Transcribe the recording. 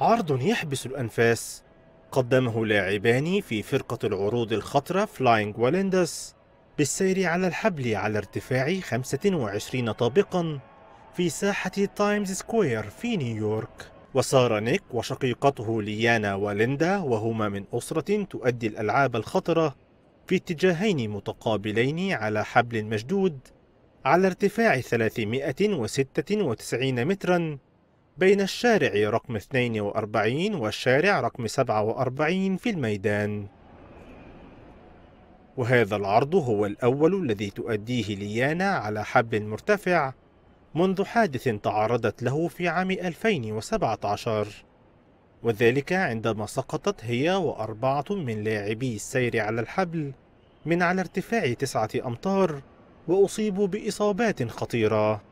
عرض يحبس الأنفاس قدمه لاعبان في فرقة العروض الخطرة فلاينج ولندس بالسير على الحبل على ارتفاع 25 طابقا في ساحة تايمز سكوير في نيويورك وصار نيك وشقيقته ليانا وليندا وهما من أسرة تؤدي الألعاب الخطرة في اتجاهين متقابلين على حبل مشدود على ارتفاع 396 متراً بين الشارع رقم 42 والشارع رقم 47 في الميدان وهذا العرض هو الأول الذي تؤديه ليانا على حبل مرتفع منذ حادث تعرضت له في عام 2017 وذلك عندما سقطت هي وأربعة من لاعبي السير على الحبل من على ارتفاع تسعة أمتار وأصيبوا بإصابات خطيرة